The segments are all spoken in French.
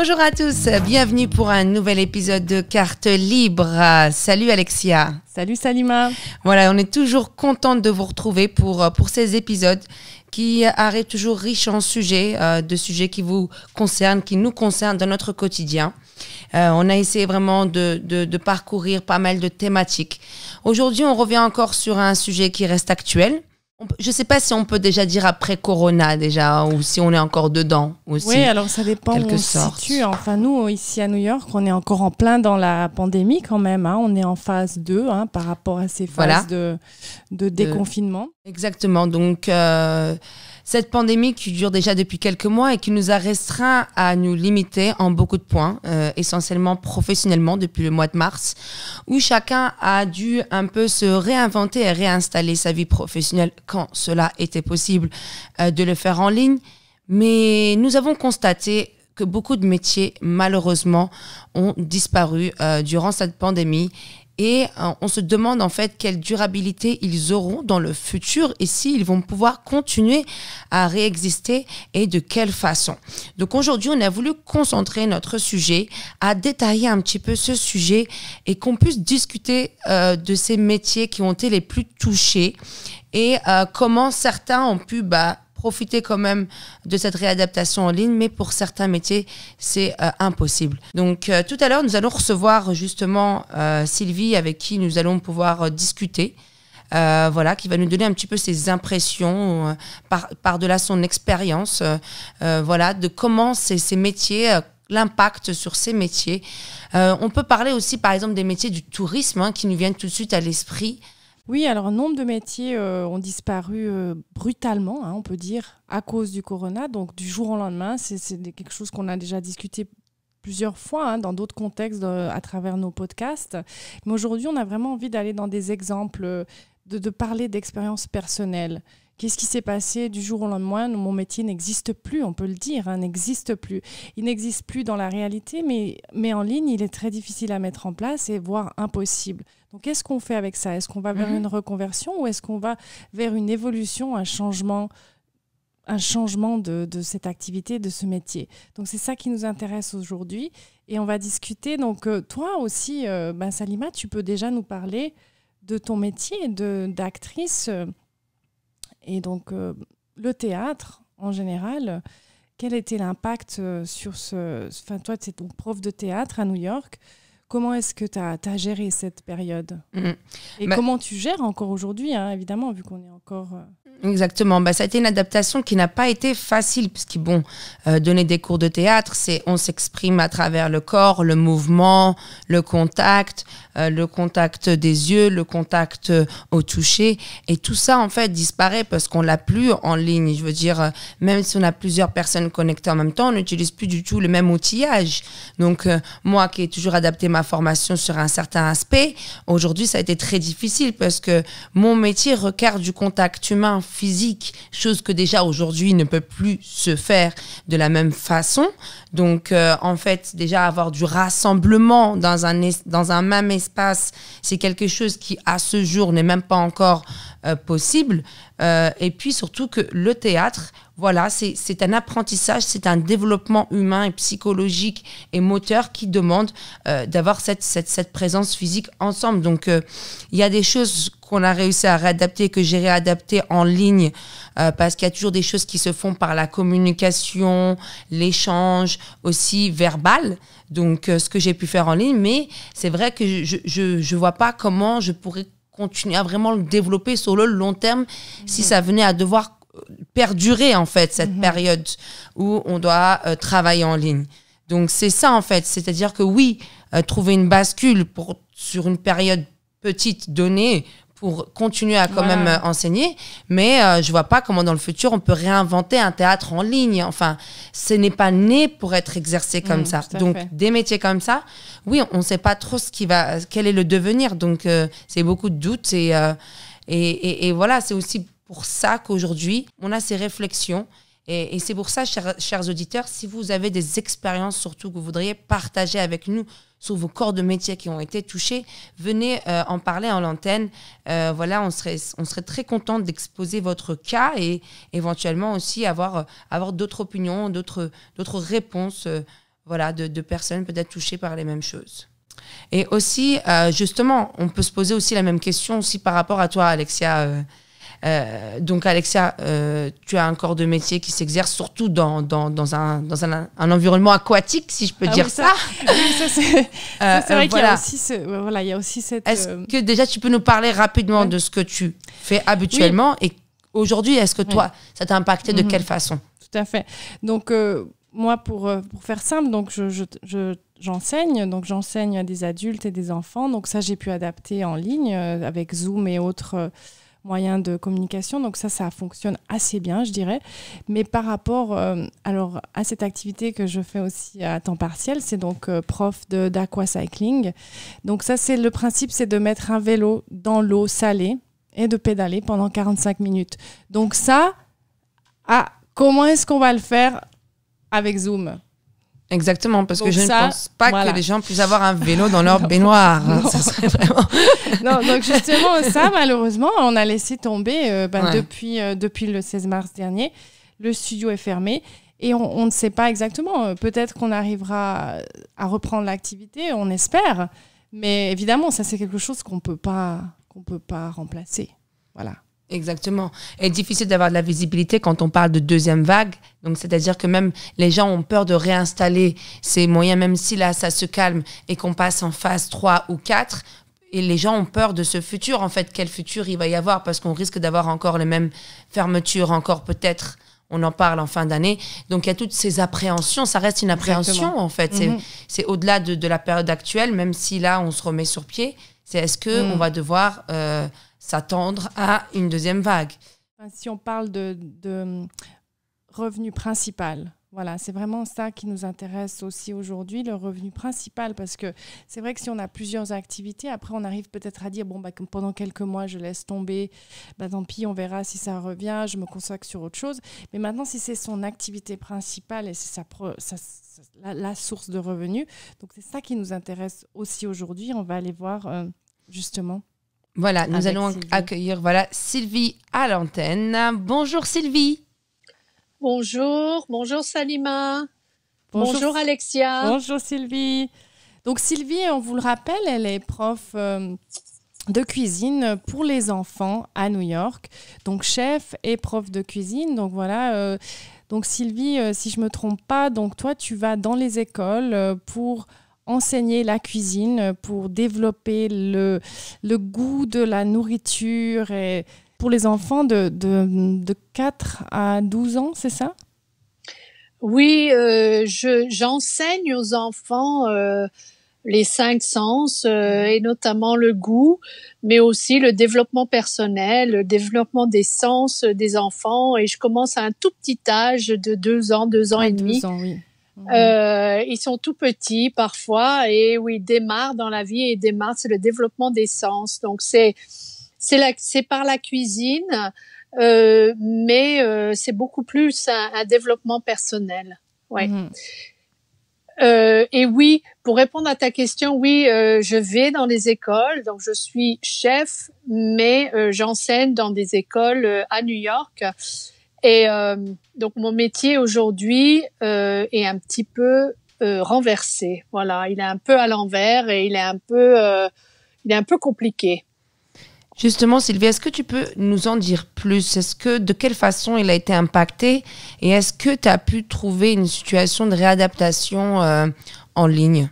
Bonjour à tous, bienvenue pour un nouvel épisode de Carte Libre. Salut Alexia. Salut Salima. Voilà, on est toujours contente de vous retrouver pour, euh, pour ces épisodes qui arrivent toujours riches en sujets, euh, de sujets qui vous concernent, qui nous concernent dans notre quotidien. Euh, on a essayé vraiment de, parcourir pas mal de thématiques. Aujourd'hui, on revient encore sur un sujet qui reste actuel, je ne sais pas si on peut déjà dire après Corona déjà ou si on est encore dedans aussi. Oui, alors ça dépend où on se situe. Enfin nous ici à New York, on est encore en plein dans la pandémie quand même. Hein. On est en phase 2 hein, par rapport à ces phases de, de, déconfinement. Exactement. Donc euh, cette pandémie qui dure déjà depuis quelques mois et qui nous a restreint à nous limiter en beaucoup de points, euh, essentiellement professionnellement depuis le mois de mars, où chacun a dû un peu se réinventer et réinstaller sa vie professionnelle quand cela était possible euh, de le faire en ligne. Mais nous avons constaté que beaucoup de métiers, malheureusement, ont disparu euh, durant cette pandémie et euh, on se demande en fait quelle durabilité ils auront dans le futur et s'ils vont pouvoir continuer à réexister et de quelle façon. Donc aujourd'hui, on a voulu concentrer notre sujet à détailler un petit peu ce sujet et qu'on puisse discuter euh, de ces métiers qui ont été les plus touchés et euh, comment certains ont pu bah, profiter quand même de cette réadaptation en ligne, mais pour certains métiers, c'est euh, impossible. Donc euh, tout à l'heure, nous allons recevoir justement euh, Sylvie avec qui nous allons pouvoir discuter. voilà, qui va nous donner un petit peu ses impressions par, par delà son expérience, voilà, de comment ces, métiers l'impact sur ces métiers. on peut parler aussi, par exemple, des métiers du tourisme hein, qui nous viennent tout de suite à l'esprit. Oui, alors nombre de métiers euh, ont disparu euh, brutalement, hein, on peut dire, à cause du corona. Donc du jour au lendemain, c'est quelque chose qu'on a déjà discuté plusieurs fois hein, dans d'autres contextes à travers nos podcasts. Mais aujourd'hui, on a vraiment envie d'aller dans des exemples, euh, de, parler d'expériences personnelles. Qu'est-ce qui s'est passé du jour au lendemain Mon métier n'existe plus, on peut le dire, hein, n'existe plus. Il n'existe plus dans la réalité, mais en ligne, il est très difficile à mettre en place et voire impossible. Donc, qu'est-ce qu'on fait avec ça Est-ce qu'on va vers mhm. une reconversion ou est-ce qu'on va vers une évolution, un changement un changement de, cette activité, de ce métier. Donc c'est ça qui nous intéresse aujourd'hui et on va discuter. Donc euh, toi aussi, euh, ben, Salima, tu peux déjà nous parler de ton métier d'actrice euh, et donc le théâtre en général. Quel était l'impact sur ce... Enfin toi, tu es donc prof de théâtre à New York. Comment est-ce que tu as, géré cette période mm. Et bah comment tu gères encore aujourd'hui, hein, évidemment, vu qu'on est encore euh, Exactement. Bah, ça a été une adaptation qui n'a pas été facile, puisque bon, euh, donner des cours de théâtre, c'est on s'exprime à travers le corps, le mouvement, le contact, euh, le contact des yeux, le contact euh, au toucher, et tout ça en fait disparaît parce qu'on l'a plus en ligne. Je veux dire, même si on a plusieurs personnes connectées en même temps, on n'utilise plus du tout le même outillage. Donc moi, qui ai toujours adapté ma formation sur un certain aspect, aujourd'hui ça a été très difficile parce que mon métier requiert du contact humain physique, chose que déjà aujourd'hui ne peut plus se faire de la même façon. Donc, euh, en fait, déjà avoir du rassemblement dans un, dans un même espace, c'est quelque chose qui, à ce jour, n'est même pas encore euh, possible. Euh, et puis surtout que le théâtre, voilà, c'est un apprentissage, c'est un développement humain et psychologique et moteur qui demande euh, d'avoir cette, cette, cette, présence physique ensemble. Donc, euh, il y a des choses qu'on a réussi à réadapter, que j'ai réadapté en ligne, euh, parce qu'il y a toujours des choses qui se font par la communication, l'échange aussi verbal, donc ce que j'ai pu faire en ligne. Mais c'est vrai que je ne vois pas comment je pourrais continuer à vraiment le développer sur le long terme si mmh. ça venait à devoir perdurer en fait cette mhm. période où on doit euh, travailler en ligne. Donc c'est ça en fait, c'est-à-dire que oui, euh, trouver une bascule pour sur une période petite donnée pour continuer à quand même euh, enseigner, mais je vois pas comment dans le futur on peut réinventer un théâtre en ligne. Enfin, ce n'est pas né pour être exercé comme mhm, ça. Donc des métiers comme ça, oui, on ne sait pas trop ce qui va, quel est le devenir. Donc c'est beaucoup de doutes et, et voilà, c'est aussi pour ça qu'aujourd'hui, on a ces réflexions. Et, c'est pour ça, chers, chers, auditeurs, si vous avez des expériences surtout que vous voudriez partager avec nous sur vos corps de métier qui ont été touchés, venez euh, en parler en l'antenne. Euh, voilà, on serait, on serait très content d'exposer votre cas et éventuellement aussi avoir, euh, avoir d'autres opinions, d'autres réponses voilà, de, de personnes peut-être touchées par les mêmes choses. Et aussi, justement, on peut se poser aussi la même question aussi par rapport à toi, Alexia. Euh, donc Alexia, euh, tu as un corps de métier qui s'exerce surtout dans, dans, un, dans un, environnement aquatique, si je peux ah dire ça. oui, euh, c'est vrai qu'il y a aussi, voilà, il y a aussi cette... Est-ce que déjà tu peux nous parler rapidement de ce que tu fais habituellement et aujourd'hui, est-ce que toi, ça t'a impacté de mhm. quelle façon Tout à fait. Donc moi, pour, pour faire simple, donc je, j'enseigne. Donc, j'enseigne à des adultes et des enfants. Donc, ça, j'ai pu adapter en ligne avec Zoom et autres moyens de communication. Donc ça, ça fonctionne assez bien, je dirais. Mais par rapport euh, alors, à cette activité que je fais aussi à temps partiel, c'est donc euh, prof d'aquacycling. Donc ça, c'est le principe, c'est de mettre un vélo dans l'eau salée et de pédaler pendant 45 minutes. Donc ça, ah, comment est-ce qu'on va le faire avec Zoom Exactement, parce que je ne pense pas que les gens puissent avoir un vélo dans leur baignoire. Non. Ça donc justement, ça, malheureusement, on a laissé tomber euh, ben, depuis, euh, depuis le 16 mars dernier. Le studio est fermé et on, on ne sait pas exactement. Euh, peut-être qu'on arrivera à reprendre l'activité, on espère. Mais évidemment, ça, c'est quelque chose qu'on peut pas qu'on peut pas remplacer. Voilà. Exactement. Et difficile d'avoir de la visibilité quand on parle de deuxième vague. Donc, c'est-à-dire que même les gens ont peur de réinstaller ces moyens, même si là, ça se calme et qu'on passe en phase 3 ou 4. Et les gens ont peur de ce futur, en fait. Quel futur il va y avoir Parce qu'on risque d'avoir encore les mêmes fermetures, encore peut-être. On en parle en fin d'année. Donc, il y a toutes ces appréhensions. Ça reste une appréhension, en fait. C'est mhm. au-delà de, la période actuelle, même si là, on se remet sur pied. C'est est-ce que mhm. on va devoir. Euh, s'attendre à une deuxième vague. Si on parle de, euh, revenu principal, voilà, c'est vraiment ça qui nous intéresse aussi aujourd'hui, le revenu principal, parce que c'est vrai que si on a plusieurs activités, après on arrive peut-être à dire, bon, bah, pendant quelques mois, je laisse tomber, bah, tant pis, on verra si ça revient, je me consacre sur autre chose. Mais maintenant, si c'est son activité principale et c'est la, source de revenus, donc c'est ça qui nous intéresse aussi aujourd'hui, on va aller voir euh, justement. Voilà, nous allons accueillir voilà Sylvie à l'antenne. Bonjour Sylvie. Bonjour, bonjour Salima. Bonjour, Alexia. Bonjour Sylvie. Donc Sylvie, on vous le rappelle, elle est prof euh, de cuisine pour les enfants à New York. Donc chef et prof de cuisine. Donc voilà. Euh, donc Sylvie, euh, si je me trompe pas, donc toi tu vas dans les écoles pour enseigner la cuisine, pour développer le, le goût de la nourriture et pour les enfants de, de, 4 à 12 ans, c'est ça Oui, euh, j'enseigne aux enfants euh, les cinq sens euh, et notamment le goût, mais aussi le développement personnel, le développement des sens des enfants. Et je commence à un tout petit âge de 2 ans, 2 ans et demi. Mhm. Euh, ils sont tout petits parfois et oui, ils démarrent dans la vie et démarrent, c'est le développement des sens. Donc c'est c'est par la cuisine, euh, mais euh, c'est beaucoup plus un, développement personnel. Ouais. Mhm. et oui, pour répondre à ta question, oui, je vais dans les écoles, donc je suis chef, mais j'enseigne dans des écoles à New York. Et euh, donc mon métier aujourd'hui euh, est un petit peu euh, renversé. Voilà, il est un peu à l'envers et il est un peu, euh, il est un peu compliqué. Justement, Sylvie, est-ce que tu peux nous en dire plus Est-ce que de quelle façon il a été impacté et est-ce que tu as pu trouver une situation de réadaptation en ligne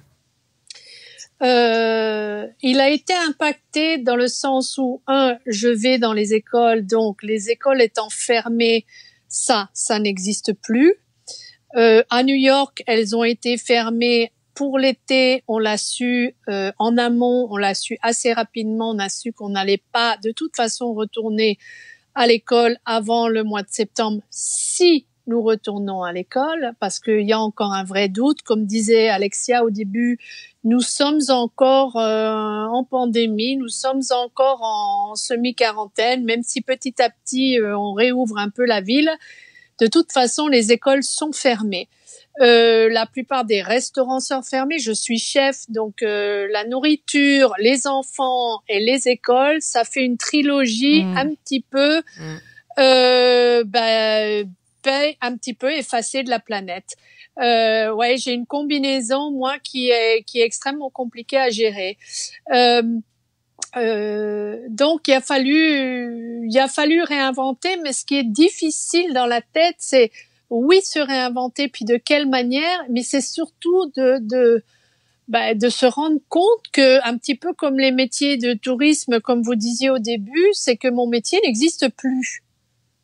euh, il a été impacté dans le sens où un, je vais dans les écoles, donc les écoles étant fermées, ça, ça n'existe plus. Euh, à New York, elles ont été fermées pour l'été. On l'a su euh, en amont, on l'a su assez rapidement. On a su qu'on n'allait pas de toute façon retourner à l'école avant le mois de septembre si nous retournons à l'école parce qu'il y a encore un vrai doute. Comme disait Alexia au début, nous sommes encore euh, en pandémie, nous sommes encore en semi-quarantaine, même si petit à petit euh, on réouvre un peu la ville. De toute façon, les écoles sont fermées. Euh, la plupart des restaurants sont fermés. Je suis chef, donc euh, la nourriture, les enfants et les écoles, ça fait une trilogie mmh. un petit peu mmh. euh, ben, un petit peu effacer de la planète. Euh, ouais, j'ai une combinaison moi qui est qui est extrêmement compliquée à gérer. Euh, euh, donc il a fallu il a fallu réinventer, mais ce qui est difficile dans la tête, c'est oui se réinventer, puis de quelle manière, mais c'est surtout de, de bah, de se rendre compte que un petit peu comme les métiers de tourisme, comme vous disiez au début, c'est que mon métier n'existe plus.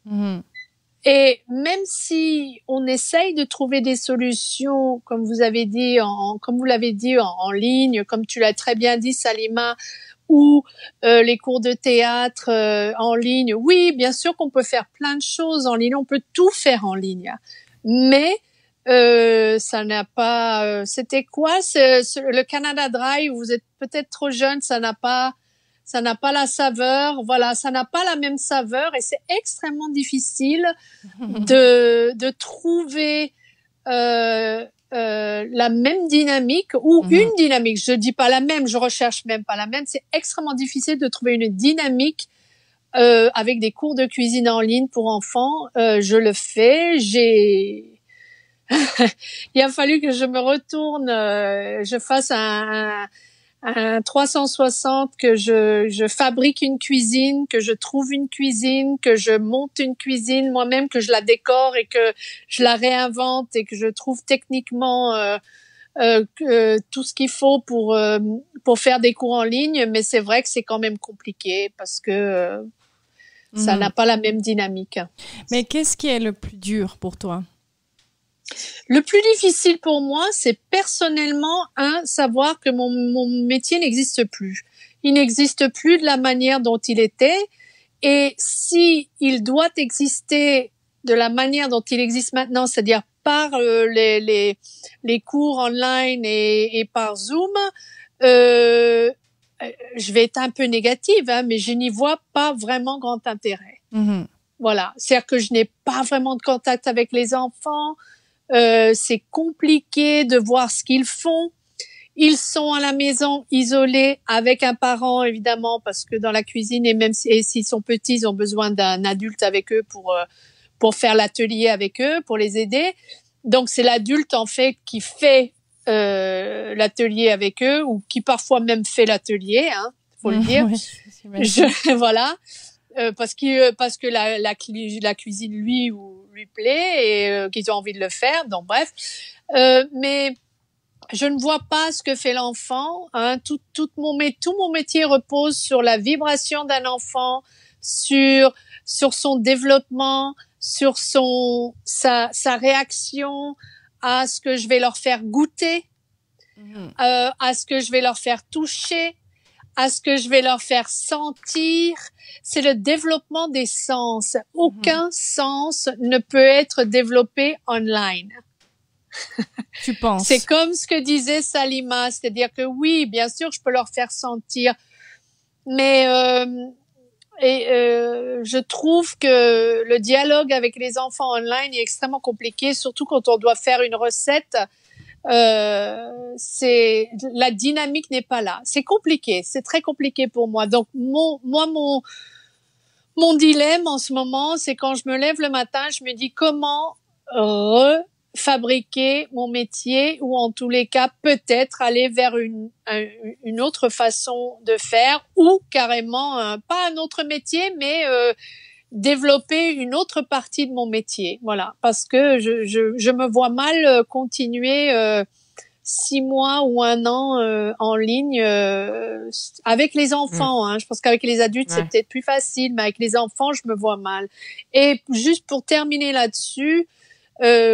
Mmh. Et même si on essaye de trouver des solutions, comme vous avez dit, en, comme vous l'avez dit en, ligne, comme tu l'as très bien dit, Salima, ou euh, les cours de théâtre euh, en ligne. Oui, bien sûr qu'on peut faire plein de choses en ligne, on peut tout faire en ligne. Mais euh, ça n'a pas. C'était quoi le Canada Drive Vous êtes peut-être trop jeune, ça n'a pas ça n'a pas la saveur, voilà, ça n'a pas la même saveur et c'est extrêmement difficile de, de trouver euh, euh, la même dynamique ou mhm. une dynamique. Je dis pas la même, je recherche même pas la même. C'est extrêmement difficile de trouver une dynamique euh, avec des cours de cuisine en ligne pour enfants. Euh, je le fais. J'ai il a fallu que je me retourne, euh, je fasse un un euh, 360 que je, fabrique une cuisine, que je trouve une cuisine, que je monte une cuisine moi-même, que je la décore et que je la réinvente et que je trouve techniquement euh, euh, euh tout ce qu'il faut pour pour faire des cours en ligne. Mais c'est vrai que c'est quand même compliqué parce que ça mm. n'a pas la même dynamique. Mais qu'est-ce qui est le plus dur pour toi le plus difficile pour moi, c'est personnellement, un, savoir que mon, mon métier n'existe plus. Il n'existe plus de la manière dont il était. Et si il doit exister de la manière dont il existe maintenant, c'est-à-dire par euh, les, les, les, cours online et, et par Zoom, euh, je vais être un peu négative, hein, mais je n'y vois pas vraiment grand intérêt. Mm-hmm. Voilà, c'est-à-dire que je n'ai pas vraiment de contact avec les enfants, euh, c'est compliqué de voir ce qu'ils font. Ils sont à la maison isolés avec un parent évidemment parce que dans la cuisine et même s'ils sont petits, ils ont besoin d'un adulte avec eux pour euh, pour faire l'atelier avec eux, pour les aider. Donc c'est l'adulte en fait qui fait euh, l'atelier avec eux ou qui parfois même fait l'atelier, hein, faut le mmh, dire. Je, voilà, euh, parce que parce que la, la, la cuisine lui ou lui plaît et euh, qu'ils ont envie de le faire. Donc bref, euh, mais je ne vois pas ce que fait l'enfant. Hein. Tout, tout, mon, tout mon métier repose sur la vibration d'un enfant, sur sur son développement, sur son sa, sa réaction à ce que je vais leur faire goûter, mmh. euh, à ce que je vais leur faire toucher, à ce que je vais leur faire sentir, c'est le développement des sens. Aucun mhm. sens ne peut être développé online. Tu penses C'est comme ce que disait Salima, c'est-à-dire que oui, bien sûr, je peux leur faire sentir, mais euh, euh, je trouve que le dialogue avec les enfants online est extrêmement compliqué, surtout quand on doit faire une recette euh, c'est la dynamique n'est pas là. C'est compliqué, c'est très compliqué pour moi. Donc mon, moi mon mon dilemme en ce moment, c'est quand je me lève le matin, je me dis comment refabriquer mon métier ou en tous les cas peut-être aller vers une une autre façon de faire ou carrément euh, pas un autre métier mais euh, développer une autre partie de mon métier. Voilà, parce que je, je, je me vois mal euh, continuer euh, six mois ou un an euh, en ligne avec les enfants. Mm. Hein. Je pense qu'avec les adultes, c'est peut-être plus facile, mais avec les enfants, je me vois mal. Et juste pour terminer là-dessus,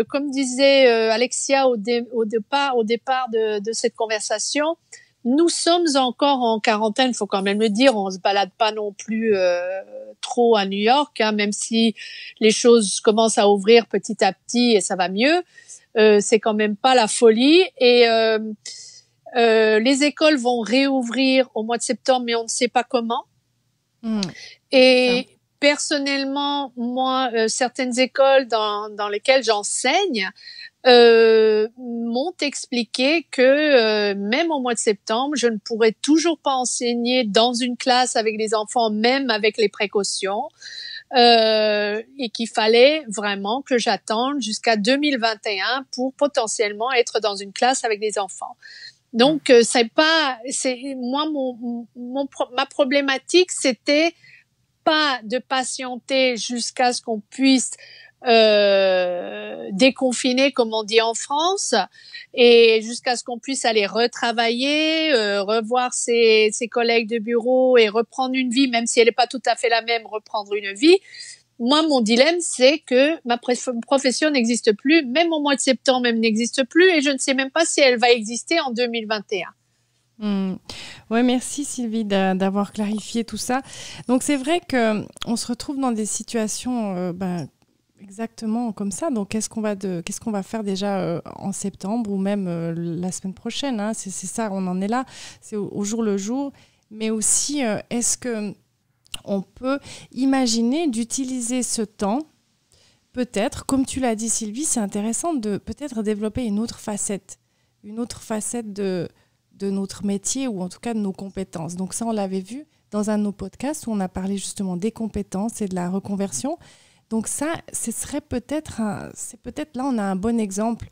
comme disait Alexia au, au, départ, au départ de, de cette conversation, nous sommes encore en quarantaine, faut quand même le dire. On se balade pas non plus euh, trop à New York, hein, même si les choses commencent à ouvrir petit à petit et ça va mieux. Euh, c'est quand même pas la folie et euh, euh, les écoles vont réouvrir au mois de septembre, mais on ne sait pas comment. Hmm. Et personnellement, moi, certaines écoles dans, dans lesquelles j'enseigne ont expliqué que euh, même au mois de septembre, je ne pourrais toujours pas enseigner dans une classe avec des enfants, même avec les précautions, euh, et qu'il fallait vraiment que j'attende jusqu'à 2021 pour potentiellement être dans une classe avec des enfants. Donc euh, c'est pas, c'est moi mon ma problématique c'était pas de patienter jusqu'à ce qu'on puisse euh, comme on dit en France, et jusqu'à ce qu'on puisse aller retravailler, euh, revoir ses, ses, collègues de bureau et reprendre une vie, même si elle n'est pas tout à fait la même, reprendre une vie. Moi, mon dilemme, c'est que ma profession n'existe plus, même au mois de septembre, même n'existe plus, et je ne sais même pas si elle va exister en 2021. Oui, hmm. Ouais, merci Sylvie d'avoir clarifié tout ça. Donc c'est vrai que on se retrouve dans des situations euh, ben, Exactement, comme ça. Donc, qu'est-ce qu'on va, de, qu'est-ce qu'on va faire déjà euh, en septembre ou même euh, la semaine prochaine hein? c'est, ça, on en est là. C'est au, jour le jour. Mais aussi, euh, est-ce qu'on peut imaginer d'utiliser ce temps Peut-être, comme tu l'as dit Sylvie, c'est intéressant de peut-être développer une autre facette, une autre facette de, de notre métier ou en tout cas de nos compétences. Donc ça, on l'avait vu dans un de nos podcasts où on a parlé justement des compétences et de la reconversion. Donc ça, ce serait peut-être, c'est peut-être là, on a un bon exemple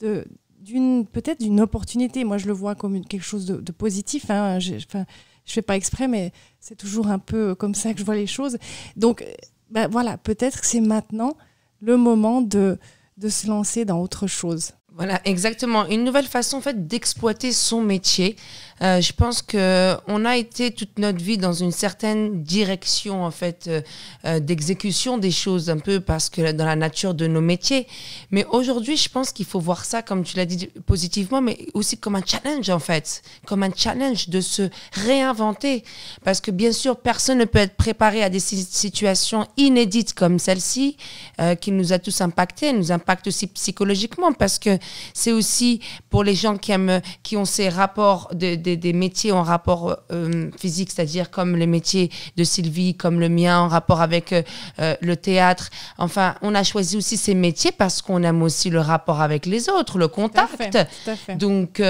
de d'une peut-être d'une opportunité. Moi, je le vois comme une, quelque chose de, positif. Hein. Je, ne je fais pas exprès, mais c'est toujours un peu comme ça que je vois les choses. Donc, ben voilà, peut-être que c'est maintenant le moment de de se lancer dans autre chose. Voilà, exactement. Une nouvelle façon en fait d'exploiter son métier euh, je pense que on a été toute notre vie dans une certaine direction en fait euh, euh, d'exécution des choses un peu parce que dans la nature de nos métiers. Mais aujourd'hui, je pense qu'il faut voir ça comme tu l'as dit positivement, mais aussi comme un challenge en fait, comme un challenge de se réinventer parce que bien sûr personne ne peut être préparé à des situations inédites comme celle-ci qui nous a tous impactés, nous impacte aussi psychologiquement parce que c'est aussi pour les gens qui aiment, qui ont ces rapports de des, métiers en rapport euh, physique, c'est-à-dire comme les métiers de Sylvie, comme le mien, en rapport avec euh, euh, le théâtre. Enfin, on a choisi aussi ces métiers parce qu'on aime aussi le rapport avec les autres, le contact. Donc,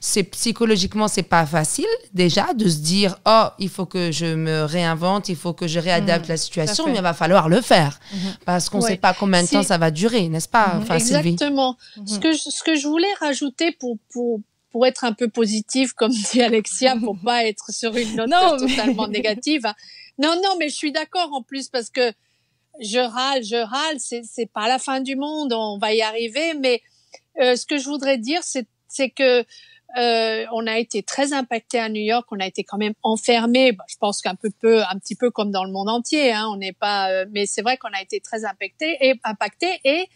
c'est psychologiquement, c'est pas facile déjà de se dire oh, il faut que je me réinvente, il faut que je réadapte mmh, la situation, mais il va falloir le faire mmh. parce qu'on ne sait pas combien de temps ça va durer, n'est-ce pas, mmh, Sylvie Exactement. ce que, je, ce que je voulais rajouter pour, pour, pour être un peu positive, comme dit Alexia, pour pas être sur une note totalement négative. Hein. Non, non, mais je suis d'accord en plus parce que je râle, je râle, c'est, c'est pas la fin du monde, on va y arriver. Mais euh, ce que je voudrais dire, c'est, c'est que euh, on a été très impacté à New York, on a été quand même enfermé. Bah, je pense qu'un peu, peu, un petit peu comme dans le monde entier, hein, on n'est pas. Euh, mais c'est vrai qu'on a été très impacté et impacté et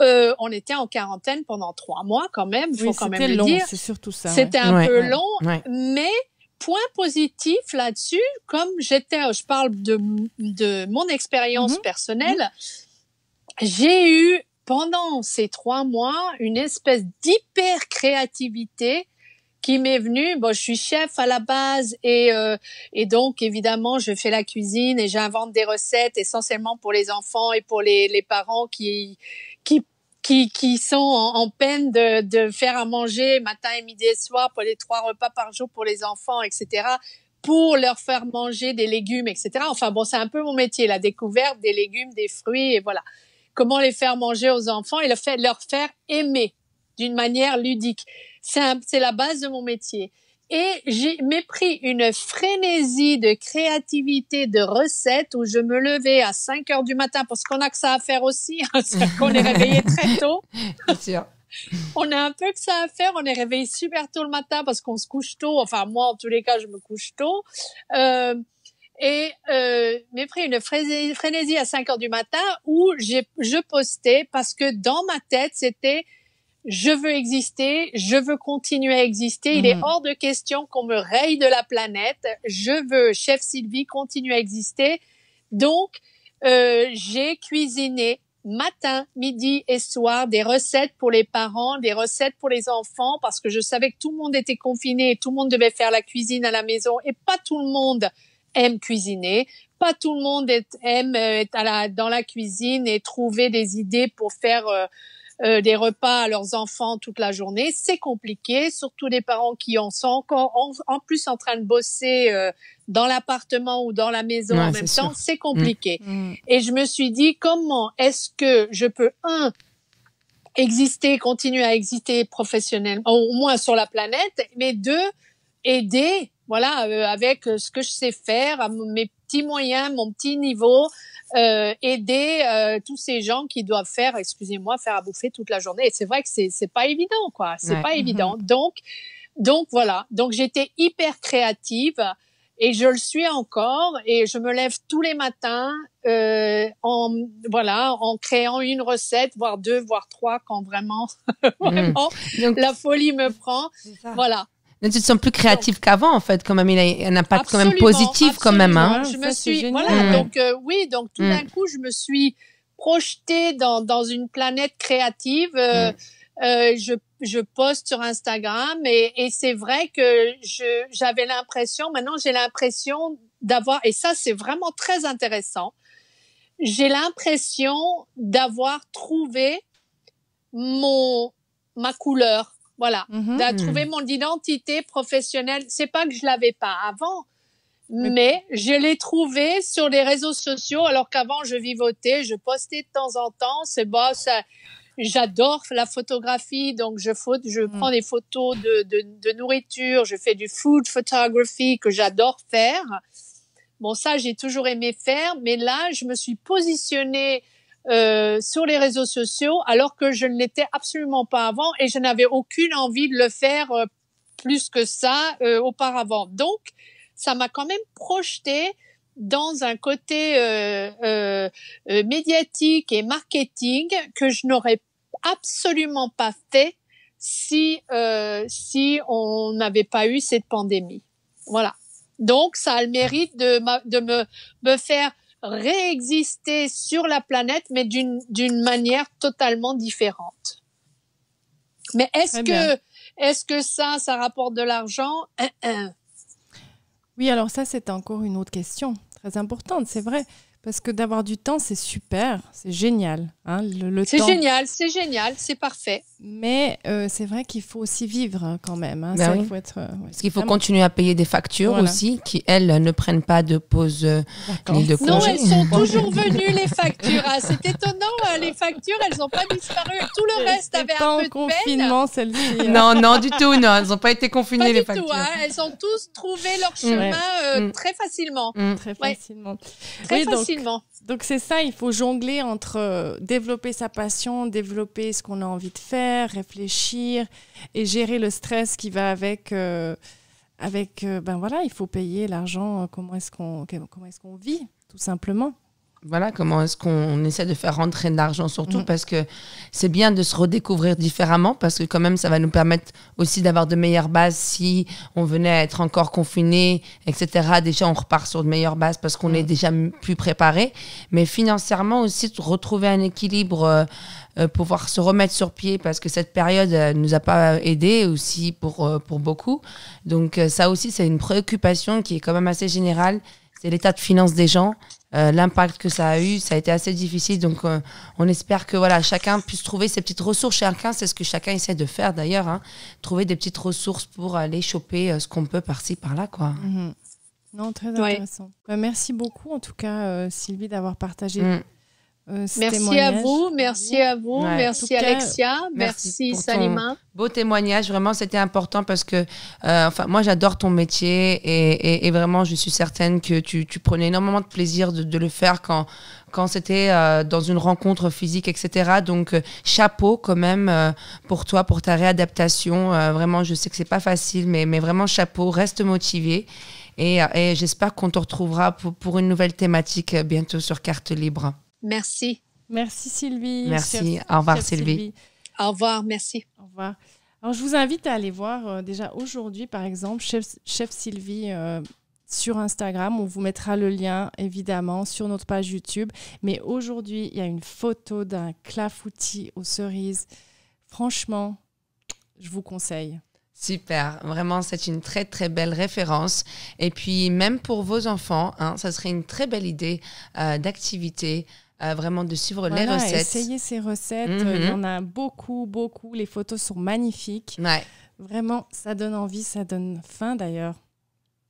euh, on était en quarantaine pendant trois mois quand même, quand même long, C'est surtout ça. C'était un peu long, mais point positif là-dessus, comme j'étais, je parle de, de mon expérience mhm. personnelle, j'ai eu pendant ces trois mois une espèce d'hyper créativité qui m'est venue. Bon, je suis chef à la base et euh, et donc évidemment, je fais la cuisine et j'invente des recettes essentiellement pour les enfants et pour les, les parents qui qui qui, qui sont en, peine de, de faire à manger matin et midi et soir pour les trois repas par jour pour les enfants, etc pour leur faire manger des légumes, etc. Enfin bon, c'est un peu mon métier, la découverte des légumes, des fruits, et voilà. Comment les faire manger aux enfants et leur faire, leur faire aimer d'une manière ludique. C'est la base de mon métier. Et j'ai mépris une frénésie de créativité, de recettes où je me levais à 5 heures du matin parce qu'on a que ça à faire aussi. qu'on est réveillé très tôt. on a un peu que ça à faire. On est réveillé super tôt le matin parce qu'on se couche tôt. Enfin, moi, en tous les cas, je me couche tôt. Euh, et euh, j'ai pris une frénésie à 5 heures du matin où je postais parce que dans ma tête, c'était je veux exister, je veux continuer à exister. Il est mhm. hors de question qu'on me raye de la planète. Je veux, chef Sylvie, continuer à exister. Donc, euh, j'ai cuisiné matin, midi et soir des recettes pour les parents, des recettes pour les enfants, parce que je savais que tout le monde était confiné et tout le monde devait faire la cuisine à la maison et pas tout le monde aime cuisiner. Pas tout le monde aime euh, être dans la cuisine et trouver des idées pour faire euh, euh, des repas à leurs enfants toute la journée. C'est compliqué, surtout des parents qui en sont encore en, plus en train de bosser euh, dans l'appartement ou dans la maison en même temps. C'est compliqué. Mm. Mm. Et je me suis dit, comment est-ce que je peux, un, exister, continuer à exister professionnellement, au moins sur la planète, mais deux, aider voilà, euh, avec euh, ce que je sais faire, mes petits moyens, mon petit niveau, euh, aider tous ces gens qui doivent faire, excusez-moi, faire à bouffer toute la journée. Et c'est vrai que c'est c'est pas évident, quoi. C'est pas mm-hmm. évident. Donc donc voilà. Donc j'étais hyper créative et je le suis encore et je me lève tous les matins en voilà en créant une recette voire deux voire trois quand vraiment, mm. vraiment la folie me prend voilà te sont plus créatifs qu'avant, en fait, quand même. Il y a un impact quand même positif, quand même. Hein. Je me suis, voilà, hmm. donc euh, oui, donc tout d'un hmm. coup, je me suis projetée dans, dans une planète créative. Euh, hmm. euh, je, je poste sur Instagram et, et c'est vrai que je, j'avais l'impression, maintenant j'ai l'impression d'avoir, et ça c'est vraiment très intéressant, j'ai l'impression d'avoir trouvé mon, ma couleur. Voilà, mhm. d'avoir trouvé mm. mon identité professionnelle. C'est pas que je l'avais pas avant, mais, je l'ai trouvé sur les réseaux sociaux. Alors qu'avant, je vivotais, je postais de temps en temps. C'est bon, bah, ça. J'adore la photographie, donc je, je mm. prends des photos de, de, de, nourriture, je fais du food photography que j'adore faire. Bon, ça, j'ai toujours aimé faire, mais là, je me suis positionnée euh, sur les réseaux sociaux alors que je ne l'étais absolument pas avant et je n'avais aucune envie de le faire euh, plus que ça euh, auparavant. Donc, ça m'a quand même projeté dans un côté médiatique et marketing que je n'aurais absolument pas fait si si on n'avait pas eu cette pandémie. Voilà. Donc, ça a le mérite de, de me, me faire réexister sur la planète, mais d'une manière totalement différente. Mais est-ce que, est que ça, ça rapporte de l'argent Oui, alors ça, c'est encore une autre question très importante, c'est vrai. Parce que d'avoir du temps, c'est super, c'est génial. Hein, c'est génial, c'est génial, c'est parfait. Mais euh, c'est vrai qu'il faut aussi vivre hein, quand même. Hein. il ben faut qu'il faut euh, continuer à payer des factures aussi, qui elles ne prennent pas de pause ni euh, de congé. Non, elles sont toujours venues les factures. Hein. C'est étonnant, hein, les factures, elles n'ont pas disparu. Tout le reste avait un peu confinement, Non, non, du tout, non, elles n'ont pas été confinées les factures. elles ont tous trouvé leur mm. chemin mm. très facilement. Mm. Très facilement. Très facilement. Donc c'est ça, il faut jongler entre euh, développer sa passion, développer ce qu'on a envie de faire, réfléchir et gérer le stress qui va avec. Euh, avec euh, ben voilà, il faut payer l'argent. Comment est-ce qu'on comment est-ce qu'on vit tout simplement voilà, comment est-ce qu'on essaie de faire rentrer de l'argent surtout mm. parce que c'est bien de se redécouvrir différemment parce que quand même ça va nous permettre aussi d'avoir de meilleures bases si on venait à être encore confiné, etc. Déjà on repart sur de meilleures bases parce qu'on est mm. déjà plus préparé, mais financièrement aussi retrouver un équilibre, euh, euh, pouvoir se remettre sur pied parce que cette période euh, nous a pas aidé aussi pour, pour beaucoup. Donc ça aussi c'est une préoccupation qui est quand même assez générale, c'est l'état de finance des gens euh, l'impact que ça a eu, ça a été assez difficile. Donc, euh, on espère que voilà, chacun puisse trouver ses petites ressources. Chacun, c'est ce que chacun essaie de faire d'ailleurs, hein. trouver des petites ressources pour aller choper euh, ce qu'on peut par-ci, par-là, quoi. Mhm. Non, très intéressant. Bah, merci beaucoup, en tout cas, Sylvie, d'avoir partagé mm. Euh, merci à vous, merci à vous, merci Alexia, merci, Salima. Beau témoignage, vraiment c'était important parce que euh, enfin moi j'adore ton métier et, vraiment je suis certaine que tu, prenais énormément de plaisir de, le faire quand quand c'était euh, dans une rencontre physique, etc. Donc chapeau quand même pour toi, pour ta réadaptation. vraiment je sais que c'est pas facile, mais mais vraiment chapeau, reste motivé. Et, et j'espère qu'on te retrouvera pour, pour une nouvelle thématique bientôt sur Carte Libre. Merci. Merci Sylvie. Merci. au revoir Sylvie. Au revoir, merci. Au revoir. Alors je vous invite à aller voir euh, déjà aujourd'hui par exemple Chef, Sylvie euh, sur Instagram. On vous mettra le lien évidemment sur notre page YouTube. Mais aujourd'hui, il y a une photo d'un clafoutis aux cerises. Franchement, je vous conseille. Super, vraiment c'est une très très belle référence. Et puis même pour vos enfants, hein, ça serait une très belle idée euh, d'activité vraiment de suivre les recettes. Essayez ces recettes. Mhm. Il y en a beaucoup, beaucoup. Les photos sont magnifiques. Vraiment, ça donne envie, ça donne faim d'ailleurs.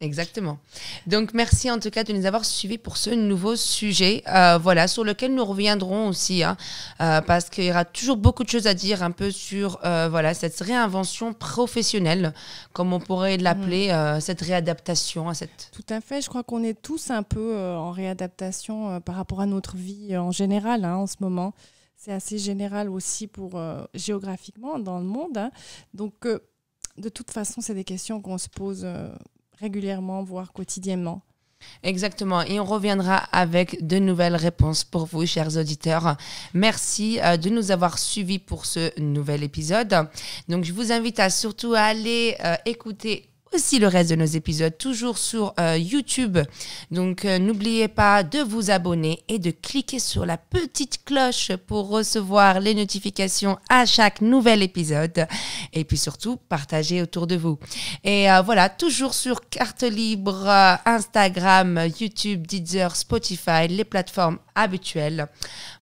Exactement. Donc merci en tout cas de nous avoir suivis pour ce nouveau sujet, euh, voilà, sur lequel nous reviendrons aussi, hein, euh, parce qu'il y aura toujours beaucoup de choses à dire un peu sur euh, voilà cette réinvention professionnelle, comme on pourrait l'appeler, mm. cette réadaptation à cette. Tout à fait. Je crois qu'on est tous un peu en réadaptation par rapport à notre vie en général hein, en ce moment. C'est assez général aussi pour géographiquement dans le monde. Hein. Donc de toute façon, c'est des questions qu'on se pose régulièrement, voire quotidiennement. Exactement, et on reviendra avec de nouvelles réponses pour vous, chers auditeurs. Merci euh, de nous avoir suivis pour ce nouvel épisode. Donc, je vous invite à surtout à aller euh, écouter aussi le reste de nos épisodes, toujours sur euh, YouTube. Donc euh, n'oubliez pas de vous abonner et de cliquer sur la petite cloche pour recevoir les notifications à chaque nouvel épisode. Et puis surtout, partagez autour de vous. Et euh, voilà, toujours sur Carte Libre, Instagram, YouTube, Deezer, Spotify, les plateformes habituelles.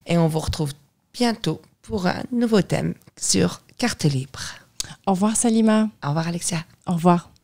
Et on vous retrouve bientôt pour un nouveau thème sur Carte Libre. Au revoir Salima. Au revoir Alexia. Au revoir.